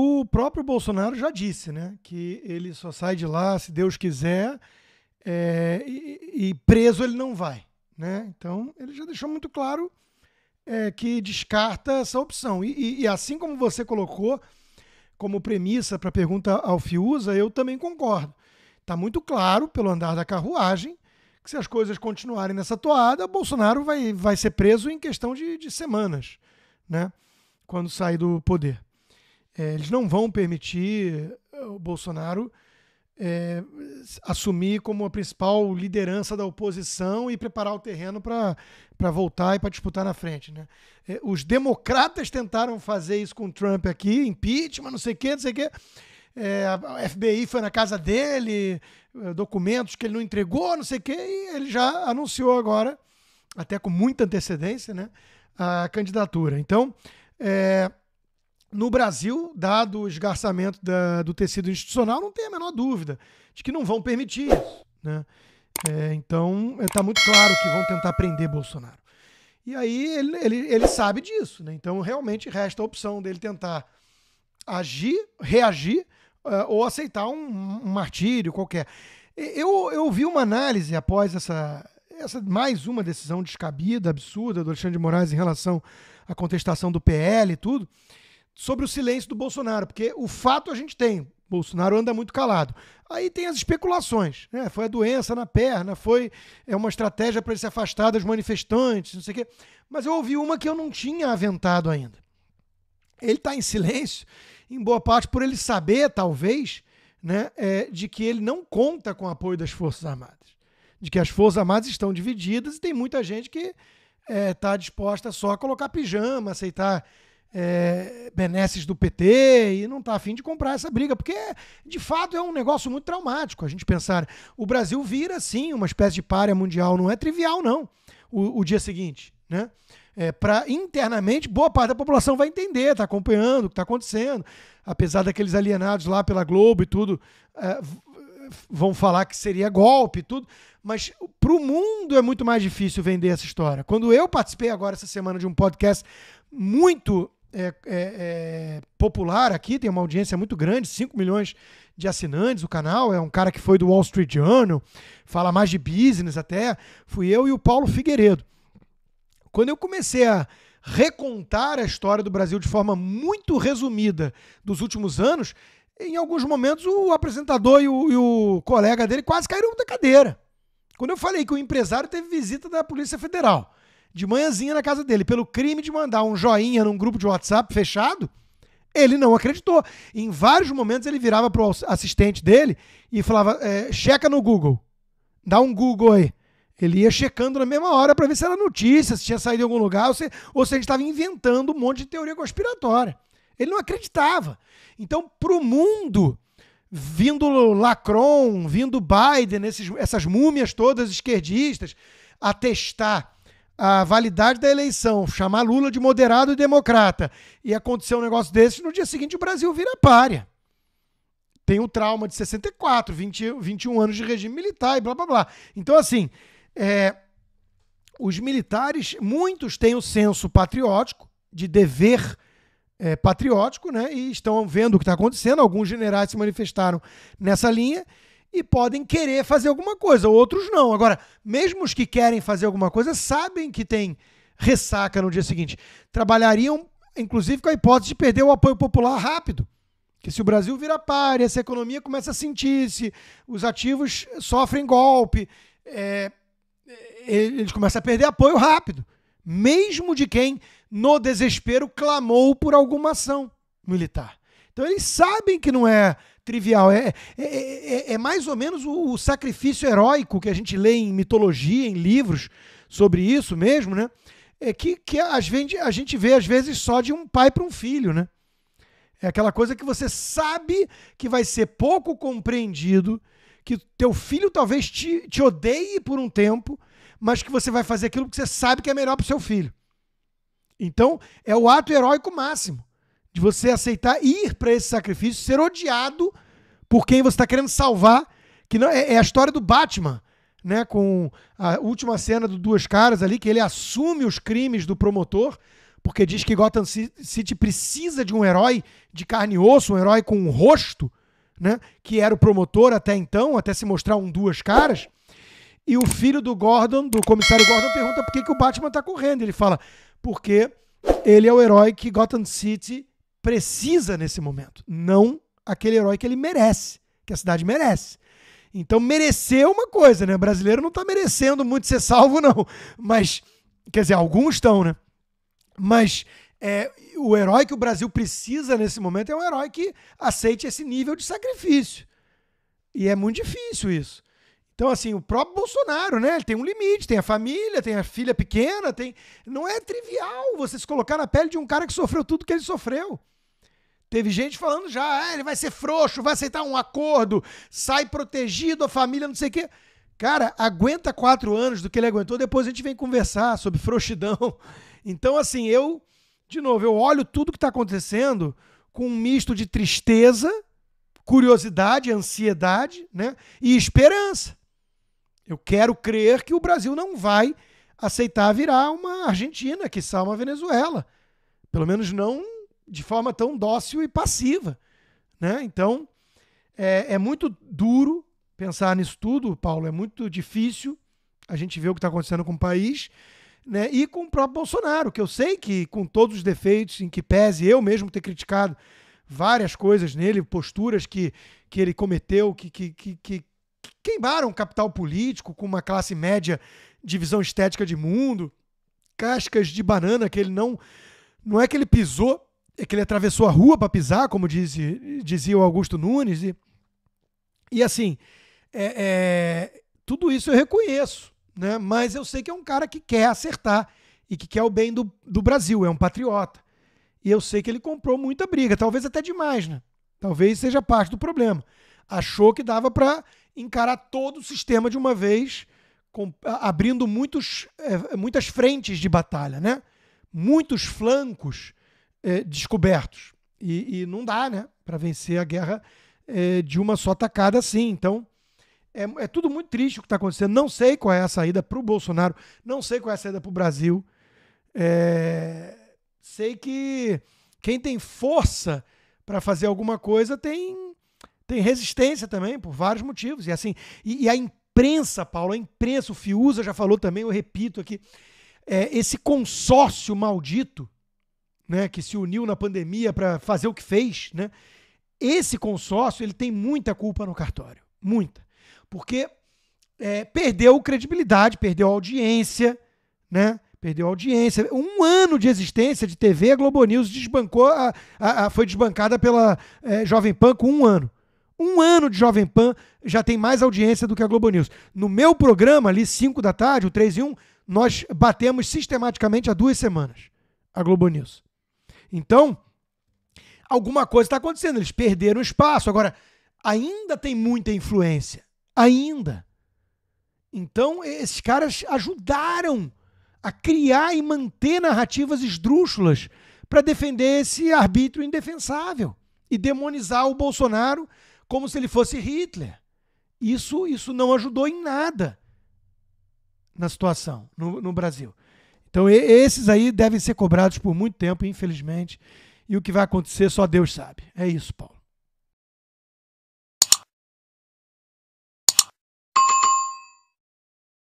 O próprio Bolsonaro já disse né, que ele só sai de lá se Deus quiser é, e, e, preso ele não vai. Né? Então, ele já deixou muito claro é, que descarta essa opção. E, e, e, assim como você colocou como premissa para a pergunta ao Fiuza, eu também concordo. Está muito claro, pelo andar da carruagem, que se as coisas continuarem nessa toada, Bolsonaro vai, vai ser preso em questão de, de semanas, né? quando sair do poder. É, eles não vão permitir eh, o Bolsonaro é, assumir como a principal liderança da oposição e preparar o terreno para voltar e para disputar na frente. Né? É, os democratas tentaram fazer isso com o Trump aqui, impeachment, não sei o quê, não sei o quê. É, a FBI foi na casa dele, eh, documentos que ele não entregou, não sei o quê, e ele já anunciou agora, até com muita antecedência, né, a candidatura. Então, é, no Brasil, dado o esgarçamento da, do tecido institucional, não tem a menor dúvida de que não vão permitir isso. Né? É, então, está é, muito claro que vão tentar prender Bolsonaro. E aí ele, ele, ele sabe disso. Né? Então, realmente resta a opção dele tentar agir, reagir uh, ou aceitar um, um, martírio qualquer. Eu, eu vi uma análise após essa, essa mais uma decisão descabida, absurda do Alexandre de Moraes em relação à contestação do PL e tudo sobre o silêncio do Bolsonaro, porque o fato a gente tem. Bolsonaro anda muito calado. Aí tem as especulações, né? Foi a doença na perna, foi é uma estratégia para ele se afastar dos manifestantes, não sei o quê. Mas eu ouvi uma que eu não tinha aventado ainda. Ele está em silêncio, em boa parte por ele saber, talvez, né, é, de que ele não conta com o apoio das Forças Armadas. De que as Forças Armadas estão divididas e tem muita gente que está é, tá disposta só a colocar pijama, aceitar é, benesses do PT e não está afim de comprar essa briga, porque de fato é um negócio muito traumático a gente pensar. O Brasil vira, sim, uma espécie de párea mundial, não é trivial, não, o, o dia seguinte. Né? É, para internamente, boa parte da população vai entender, está acompanhando o que está acontecendo. Apesar daqueles alienados lá pela Globo e tudo, é, vão falar que seria golpe e tudo, mas para o mundo é muito mais difícil vender essa história. Quando eu participei agora essa semana de um podcast muito é, é, é, popular aqui, tem uma audiência muito grande, 5 milhões de assinantes o canal. É um cara que foi do Wall Street Journal, fala mais de business até. Fui eu e o Paulo Figueiredo. Quando eu comecei a recontar a história do Brasil de forma muito resumida dos últimos anos, em alguns momentos o apresentador e o, e o, colega dele quase caíram da cadeira. Quando eu falei que o empresário teve visita da Polícia Federal, de manhãzinha na casa dele pelo crime de mandar um joinha num grupo de WhatsApp fechado, ele não acreditou. Em vários momentos ele virava pro assistente dele e falava: é, checa no Google, dá um Google aí. Ele ia checando na mesma hora para ver se era notícia, se tinha saído de algum lugar, ou se, ou se a gente estava inventando um monte de teoria conspiratória. Ele não acreditava. Então, para o mundo, vindo Lacron, vindo Biden, esses, essas múmias todas esquerdistas, atestar a validade da eleição, chamar Lula de moderado e democrata, e acontecer um negócio desse, no dia seguinte o Brasil vira párea. Tem o trauma de 64, 20, 21 anos de regime militar e blá blá blá. Então, assim, é, os militares, muitos têm o senso patriótico, de dever é, patriótico, né? E estão vendo o que está acontecendo. Alguns generais se manifestaram nessa linha e podem querer fazer alguma coisa, outros não. Agora, mesmo os que querem fazer alguma coisa sabem que tem ressaca no dia seguinte. Trabalhariam, inclusive, com a hipótese de perder o apoio popular rápido. Que se o Brasil vira páreo, essa economia começa a sentir-se, os ativos sofrem golpe, é, é, eles começam a perder apoio rápido, mesmo de quem, no desespero, clamou por alguma ação militar. Então eles sabem que não é trivial. É, é, é, é mais ou menos o, o, sacrifício heróico que a gente lê em mitologia, em livros sobre isso mesmo, né? É que, que a, gente, a gente vê, às vezes, só de um pai para um filho, né? É aquela coisa que você sabe que vai ser pouco compreendido, que teu filho talvez te, te odeie por um tempo, mas que você vai fazer aquilo que você sabe que é melhor para o seu filho. Então, é o ato heróico máximo de você aceitar ir para esse sacrifício, ser odiado por quem você está querendo salvar, que não é, é, a história do Batman, né, com a última cena do Duas Caras ali, que ele assume os crimes do promotor, porque diz que Gotham City precisa de um herói de carne e osso, um herói com um rosto, né, que era o promotor até então, até se mostrar um Duas Caras. E o filho do Gordon, do comissário Gordon, pergunta por que, que o Batman está correndo. Ele fala, porque ele é o herói que Gotham City precisa nesse momento, não aquele herói que ele merece, que a cidade merece. Então, merecer é uma coisa, né? O brasileiro não está merecendo muito ser salvo, não. Mas, quer dizer, alguns estão, né? Mas é, o herói que o Brasil precisa nesse momento é um herói que aceite esse nível de sacrifício. E é muito difícil isso. Então, assim, o próprio Bolsonaro, né? Ele tem um limite, tem a família, tem a filha pequena, tem. Não é trivial você se colocar na pele de um cara que sofreu tudo que ele sofreu. Teve gente falando já, ah, ele vai ser frouxo, vai aceitar um acordo, sai protegido, a família não sei o quê. Cara, aguenta quatro anos do que ele aguentou, depois a gente vem conversar sobre frouxidão. Então, assim, eu, de novo, eu olho tudo que está acontecendo com um misto de tristeza, curiosidade, ansiedade, né? E esperança. Eu quero crer que o Brasil não vai aceitar virar uma Argentina, que salva uma Venezuela. Pelo menos não de forma tão dócil e passiva. Né? Então, é, é muito duro pensar nisso tudo, Paulo. É muito difícil a gente ver o que está acontecendo com o país né? e com o próprio Bolsonaro, que eu sei que, com todos os defeitos em que pese eu mesmo ter criticado várias coisas nele, posturas que, que ele cometeu, que, que, que, que queimaram capital político com uma classe média de visão estética de mundo, cascas de banana que ele não. Não é que ele pisou é que ele atravessou a rua para pisar, como diz, dizia o Augusto Nunes. E, e assim, é, é, tudo isso eu reconheço, né? mas eu sei que é um cara que quer acertar e que quer o bem do, do Brasil, é um patriota. E eu sei que ele comprou muita briga, talvez até demais, né? Talvez seja parte do problema. Achou que dava para encarar todo o sistema de uma vez, com, abrindo muitos, é, muitas frentes de batalha, né? muitos flancos é, descobertos. E, e, não dá, né, para vencer a guerra é, de uma só tacada assim. Então, é, é tudo muito triste o que está acontecendo. Não sei qual é a saída para o Bolsonaro, não sei qual é a saída para o Brasil. É, sei que quem tem força para fazer alguma coisa tem, tem resistência também, por vários motivos. E assim, e, e a imprensa, Paulo, a imprensa, o Fiuza já falou também, eu repito aqui, é, esse consórcio maldito né, que se uniu na pandemia para fazer o que fez, né? Esse consórcio ele tem muita culpa no cartório, muita, porque é, perdeu credibilidade, perdeu audiência, né? Perdeu audiência. Um ano de existência de TV, a Globo News desbancou, a, a, a foi desbancada pela é, Jovem Pan com um ano. Um ano de Jovem Pan já tem mais audiência do que a Globo News. No meu programa, ali, 5 da tarde, o 3 e 1, nós batemos sistematicamente há duas semanas a Globo News. Então, alguma coisa está acontecendo, eles perderam espaço. Agora, ainda tem muita influência. Ainda. Então, esses caras ajudaram a criar e manter narrativas esdrúxulas para defender esse arbítrio indefensável e demonizar o Bolsonaro como se ele fosse Hitler. Isso, isso não ajudou em nada na situação no, no Brasil. Então esses aí devem ser cobrados por muito tempo, infelizmente. E o que vai acontecer só Deus sabe. É isso, Paulo.